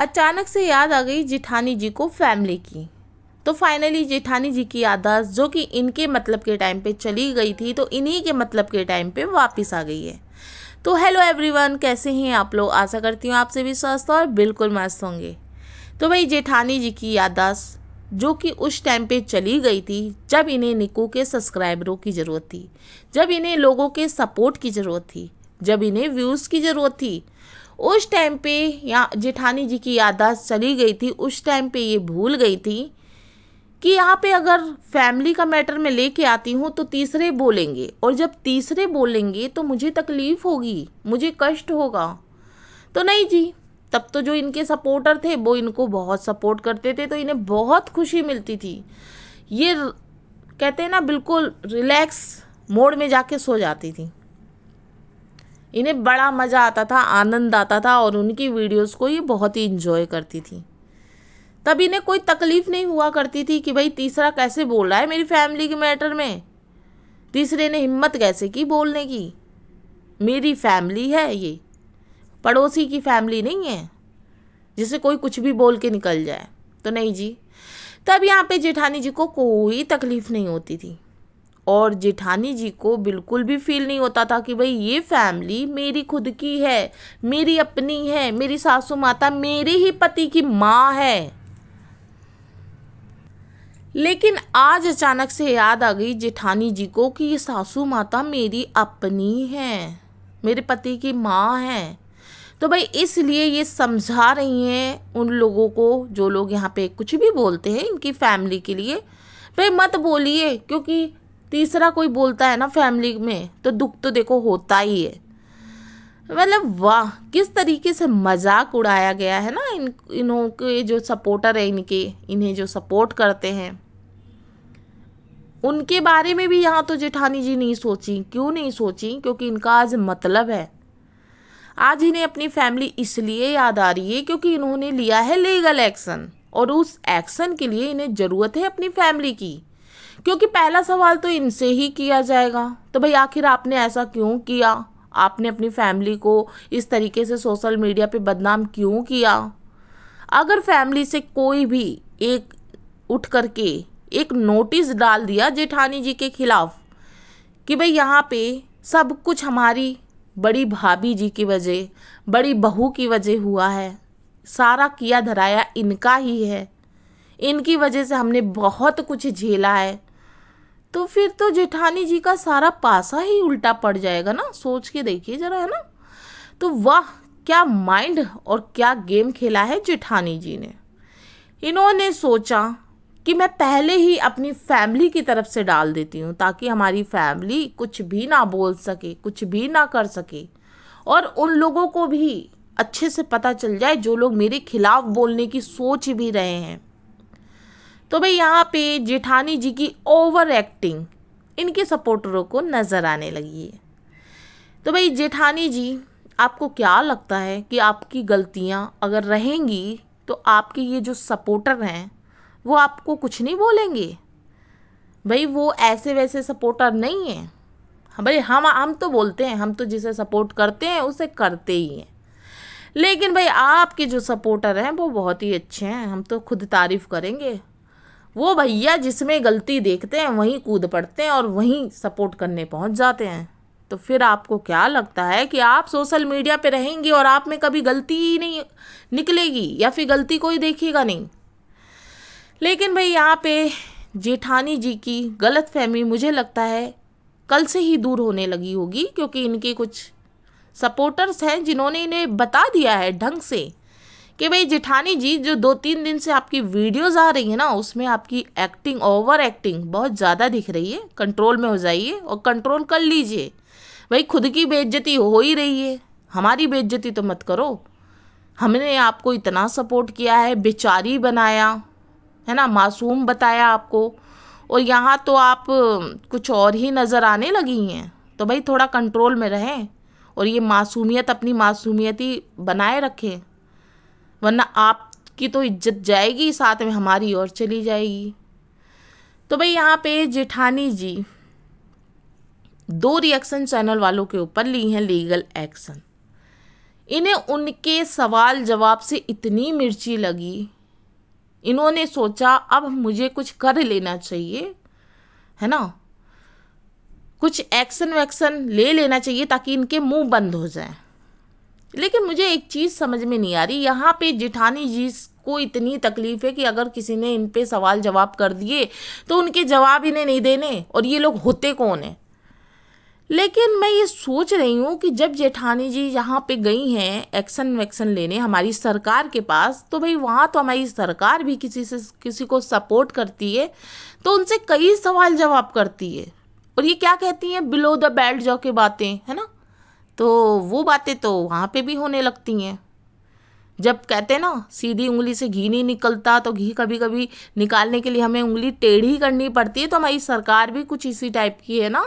अचानक से याद आ गई जिठानी जी को फैमिली की तो फाइनली जेठानी जी की याददाश्त जो कि इनके मतलब के टाइम पे चली गई थी तो इन्हीं के मतलब के टाइम पे वापस आ गई है तो हेलो एवरीवन कैसे हैं आप लोग आशा करती हूँ आपसे भी स्वस्थ और बिल्कुल मस्त होंगे तो भाई जेठानी जी की याददाश्त जो कि उस टाइम पे चली गई थी जब इन्हें निको के सब्सक्राइबरों की ज़रूरत थी जब इन्हें लोगों के सपोर्ट की ज़रूरत थी जब इन्हें व्यूज़ की ज़रूरत थी उस टाइम पे या जेठानी जी की याददाश्त चली गई थी उस टाइम पे ये भूल गई थी कि यहाँ पे अगर फैमिली का मैटर मैं लेके आती हूँ तो तीसरे बोलेंगे और जब तीसरे बोलेंगे तो मुझे तकलीफ़ होगी मुझे कष्ट होगा तो नहीं जी तब तो जो इनके सपोर्टर थे वो इनको बहुत सपोर्ट करते थे तो इन्हें बहुत खुशी मिलती थी ये कहते हैं ना बिल्कुल रिलैक्स मोड में जाके सो जाती थी इन्हें बड़ा मज़ा आता था आनंद आता था और उनकी वीडियोस को ये बहुत ही इन्जॉय करती थी तब इन्हें कोई तकलीफ़ नहीं हुआ करती थी कि भाई तीसरा कैसे बोल रहा है मेरी फैमिली के मैटर में तीसरे ने हिम्मत कैसे की बोलने की मेरी फैमिली है ये पड़ोसी की फैमिली नहीं है जिसे कोई कुछ भी बोल के निकल जाए तो नहीं जी तब यहाँ पे जेठानी जी को कोई तकलीफ़ नहीं होती थी और जेठानी जी को बिल्कुल भी फील नहीं होता था कि भाई ये फैमिली मेरी खुद की है मेरी अपनी है मेरी सासू माता मेरे ही पति की माँ है लेकिन आज अचानक से याद आ गई जेठानी जी को कि ये सासू माता मेरी अपनी है मेरे पति की माँ है तो भाई इसलिए ये समझा रही हैं उन लोगों को जो लोग यहाँ पे कुछ भी बोलते हैं इनकी फैमिली के लिए भाई मत बोलिए क्योंकि तीसरा कोई बोलता है ना फैमिली में तो दुख तो देखो होता ही है मतलब वाह किस तरीके से मजाक उड़ाया गया है ना इन इन्हों के जो सपोर्टर हैं इनके इन्हें जो सपोर्ट करते हैं उनके बारे में भी यहाँ तो जेठानी जी नहीं सोची क्यों नहीं सोची क्योंकि इनका आज मतलब है आज इन्हें अपनी फैमिली इसलिए याद आ रही है क्योंकि इन्होंने लिया है लीगल एक्शन और उस एक्शन के लिए इन्हें ज़रूरत है अपनी फैमिली की क्योंकि पहला सवाल तो इनसे ही किया जाएगा तो भाई आखिर आपने ऐसा क्यों किया आपने अपनी फैमिली को इस तरीके से सोशल मीडिया पे बदनाम क्यों किया अगर फैमिली से कोई भी एक उठ करके एक नोटिस डाल दिया जेठानी जी के खिलाफ कि भाई यहाँ पे सब कुछ हमारी बड़ी भाभी जी की वजह बड़ी बहू की वजह हुआ है सारा किया धराया इनका ही है इनकी वजह से हमने बहुत कुछ झेला है तो फिर तो जेठानी जी का सारा पासा ही उल्टा पड़ जाएगा ना सोच के देखिए जरा है ना तो वाह क्या माइंड और क्या गेम खेला है जेठानी जी ने इन्होंने सोचा कि मैं पहले ही अपनी फैमिली की तरफ से डाल देती हूँ ताकि हमारी फैमिली कुछ भी ना बोल सके कुछ भी ना कर सके और उन लोगों को भी अच्छे से पता चल जाए जो लोग मेरे खिलाफ़ बोलने की सोच भी रहे हैं तो भाई यहाँ पे जेठानी जी की ओवर एक्टिंग इनके सपोर्टरों को नज़र आने लगी है तो भाई जेठानी जी आपको क्या लगता है कि आपकी गलतियाँ अगर रहेंगी तो आपके ये जो सपोर्टर हैं वो आपको कुछ नहीं बोलेंगे भाई वो ऐसे वैसे सपोर्टर नहीं हैं हाँ भाई हम हम तो बोलते हैं हम तो जिसे सपोर्ट करते हैं उसे करते ही हैं लेकिन भाई आपके जो सपोर्टर हैं वो बहुत ही अच्छे हैं हम तो खुद तारीफ़ करेंगे वो भैया जिसमें गलती देखते हैं वहीं कूद पड़ते हैं और वहीं सपोर्ट करने पहुंच जाते हैं तो फिर आपको क्या लगता है कि आप सोशल मीडिया पे रहेंगे और आप में कभी गलती ही नहीं निकलेगी या फिर गलती कोई देखेगा नहीं लेकिन भाई यहाँ पे जेठानी जी की गलत फहमी मुझे लगता है कल से ही दूर होने लगी होगी क्योंकि इनके कुछ सपोर्टर्स हैं जिन्होंने इन्हें बता दिया है ढंग से कि भाई जिठानी जी जो दो तीन दिन से आपकी वीडियोज़ आ रही है ना उसमें आपकी एक्टिंग ओवर एक्टिंग बहुत ज़्यादा दिख रही है कंट्रोल में हो जाइए और कंट्रोल कर लीजिए भाई खुद की बेइज्जती हो ही रही है हमारी बेइज्जती तो मत करो हमने आपको इतना सपोर्ट किया है बेचारी बनाया है ना मासूम बताया आपको और यहाँ तो आप कुछ और ही नज़र आने लगी हैं तो भाई थोड़ा कंट्रोल में रहें और ये मासूमियत अपनी मासूमियत ही बनाए रखें वरना आपकी तो इज्जत जाएगी साथ में हमारी और चली जाएगी तो भाई यहाँ पे जेठानी जी दो रिएक्शन चैनल वालों के ऊपर ली हैं लीगल एक्शन इन्हें उनके सवाल जवाब से इतनी मिर्ची लगी इन्होंने सोचा अब मुझे कुछ कर लेना चाहिए है ना कुछ एक्शन वैक्शन ले लेना चाहिए ताकि इनके मुंह बंद हो जाए लेकिन मुझे एक चीज़ समझ में नहीं आ रही यहाँ पे जिठानी जी को इतनी तकलीफ है कि अगर किसी ने इन पे सवाल जवाब कर दिए तो उनके जवाब इन्हें नहीं देने और ये लोग होते कौन हैं लेकिन मैं ये सोच रही हूँ कि जब जेठानी जी यहाँ पे गई हैं एक्शन वैक्शन लेने हमारी सरकार के पास तो भाई वहाँ तो हमारी सरकार भी किसी से किसी को सपोर्ट करती है तो उनसे कई सवाल जवाब करती है और ये क्या कहती हैं बिलो द बेल्ट के बातें है ना तो वो बातें तो वहाँ पे भी होने लगती हैं जब कहते ना सीधी उंगली से घी नहीं निकलता तो घी कभी कभी निकालने के लिए हमें उंगली टेढ़ी करनी पड़ती है तो हमारी सरकार भी कुछ इसी टाइप की है ना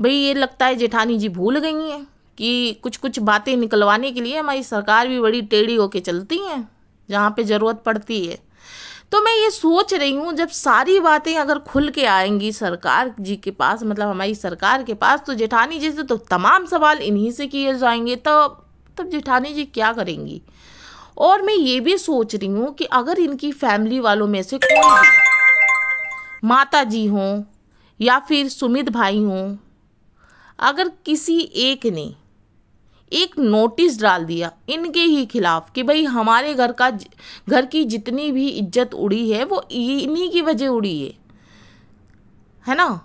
भाई ये लगता है जेठानी जी भूल गई हैं कि कुछ कुछ बातें निकलवाने के लिए हमारी सरकार भी बड़ी टेढ़ी होके चलती हैं जहाँ पे ज़रूरत पड़ती है तो मैं ये सोच रही हूँ जब सारी बातें अगर खुल के आएंगी सरकार जी के पास मतलब हमारी सरकार के पास तो जेठानी जी से तो तमाम सवाल इन्हीं से किए जाएंगे तो तब जेठानी जी क्या करेंगी और मैं ये भी सोच रही हूँ कि अगर इनकी फैमिली वालों में से कोई माता जी हों या फिर सुमित भाई हों अगर किसी एक ने एक नोटिस डाल दिया इनके ही खिलाफ कि भाई हमारे घर का घर की जितनी भी इज्जत उड़ी है वो इन्हीं की वजह उड़ी है है ना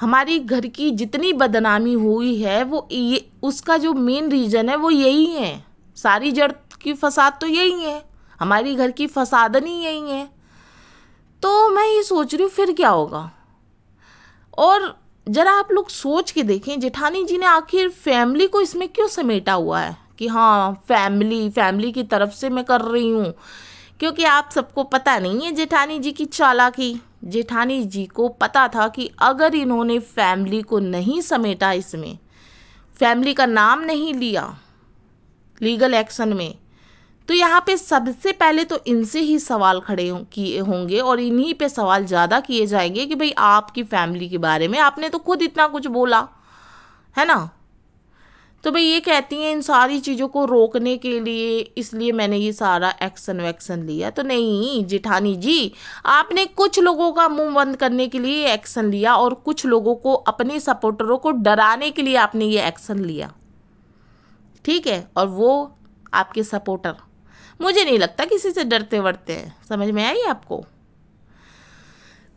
हमारी घर की जितनी बदनामी हुई है वो ये उसका जो मेन रीज़न है वो यही है सारी जड़ की फसाद तो यही है हमारी घर की फसादन ही यही है तो मैं ये सोच रही हूँ फिर क्या होगा और जरा आप लोग सोच के देखें जेठानी जी ने आखिर फैमिली को इसमें क्यों समेटा हुआ है कि हाँ फैमिली फैमिली की तरफ से मैं कर रही हूँ क्योंकि आप सबको पता नहीं है जेठानी जी की चालाकी जेठानी जी को पता था कि अगर इन्होंने फैमिली को नहीं समेटा इसमें फैमिली का नाम नहीं लिया लीगल एक्शन में तो यहाँ पे सबसे पहले तो इनसे ही सवाल खड़े किए होंगे और इन्हीं पे सवाल ज़्यादा किए जाएंगे कि भाई आपकी फैमिली के बारे में आपने तो खुद इतना कुछ बोला है ना तो भाई ये कहती हैं इन सारी चीज़ों को रोकने के लिए इसलिए मैंने ये सारा एक्शन वैक्सन लिया तो नहीं जिठानी जी आपने कुछ लोगों का मुंह बंद करने के लिए एक्शन लिया और कुछ लोगों को अपने सपोर्टरों को डराने के लिए आपने ये एक्शन लिया ठीक है और वो आपके सपोर्टर मुझे नहीं लगता किसी से डरते वरते हैं समझ में आई आपको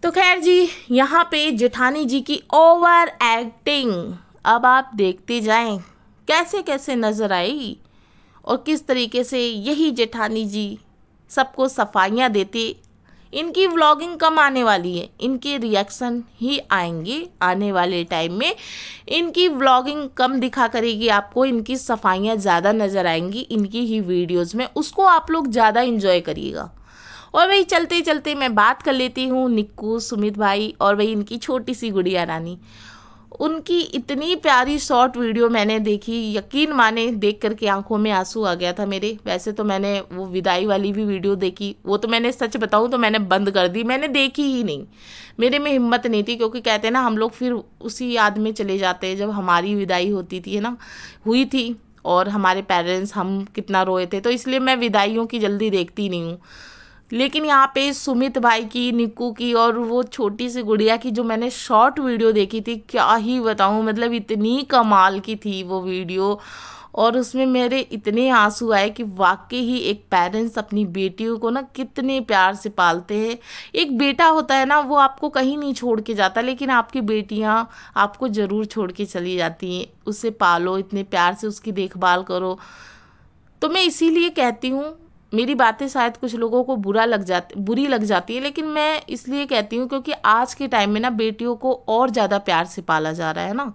तो खैर जी यहाँ पे जेठानी जी की ओवर एक्टिंग अब आप देखते जाएं कैसे कैसे नज़र आई और किस तरीके से यही जेठानी जी सबको सफाइयाँ देते इनकी व्लॉगिंग कम आने वाली है इनके रिएक्शन ही आएंगे आने वाले टाइम में इनकी व्लॉगिंग कम दिखा करेगी आपको इनकी सफाइयाँ ज़्यादा नज़र आएंगी इनकी ही वीडियोज़ में उसको आप लोग ज़्यादा इंजॉय करिएगा और वही चलते चलते मैं बात कर लेती हूँ निक्कू सुमित भाई और वही इनकी छोटी सी गुड़िया रानी उनकी इतनी प्यारी शॉर्ट वीडियो मैंने देखी यकीन माने देख कर के आंखों में आंसू आ गया था मेरे वैसे तो मैंने वो विदाई वाली भी वीडियो देखी वो तो मैंने सच बताऊँ तो मैंने बंद कर दी मैंने देखी ही नहीं मेरे में हिम्मत नहीं थी क्योंकि कहते हैं ना हम लोग फिर उसी याद में चले जाते हैं जब हमारी विदाई होती थी है ना हुई थी और हमारे पेरेंट्स हम कितना रोए थे तो इसलिए मैं विदाइयों की जल्दी देखती नहीं हूँ लेकिन यहाँ पे सुमित भाई की निक्कू की और वो छोटी सी गुड़िया की जो मैंने शॉर्ट वीडियो देखी थी क्या ही बताऊँ मतलब इतनी कमाल की थी वो वीडियो और उसमें मेरे इतने आंसू आए कि वाकई ही एक पेरेंट्स अपनी बेटियों को ना कितने प्यार से पालते हैं एक बेटा होता है ना वो आपको कहीं नहीं छोड़ के जाता लेकिन आपकी बेटियाँ आपको ज़रूर छोड़ के चली जाती हैं उसे पालो इतने प्यार से उसकी देखभाल करो तो मैं इसीलिए कहती हूँ मेरी बातें शायद कुछ लोगों को बुरा लग जाती बुरी लग जाती है लेकिन मैं इसलिए कहती हूँ क्योंकि आज के टाइम में ना बेटियों को और ज़्यादा प्यार से पाला जा रहा है ना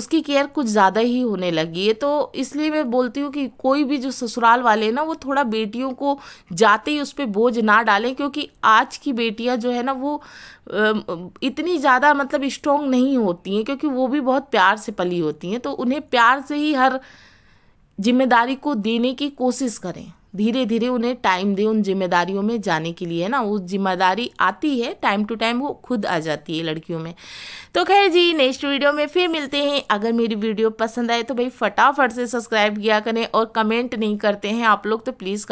उसकी केयर कुछ ज़्यादा ही होने लगी है तो इसलिए मैं बोलती हूँ कि कोई भी जो ससुराल वाले हैं ना वो थोड़ा बेटियों को जाते ही उस पर बोझ ना डालें क्योंकि आज की बेटियाँ जो है ना वो इतनी ज़्यादा मतलब स्ट्रोंग नहीं होती हैं क्योंकि वो भी बहुत प्यार से पली होती हैं तो उन्हें प्यार से ही हर जिम्मेदारी को देने की कोशिश करें धीरे धीरे उन्हें टाइम दें उन जिम्मेदारियों में जाने के लिए है ना वो जिम्मेदारी आती है टाइम टू टाइम वो खुद आ जाती है लड़कियों में तो खैर जी नेक्स्ट वीडियो में फिर मिलते हैं अगर मेरी वीडियो पसंद आए तो भाई फटाफट से सब्सक्राइब किया करें और कमेंट नहीं करते हैं आप लोग तो प्लीज़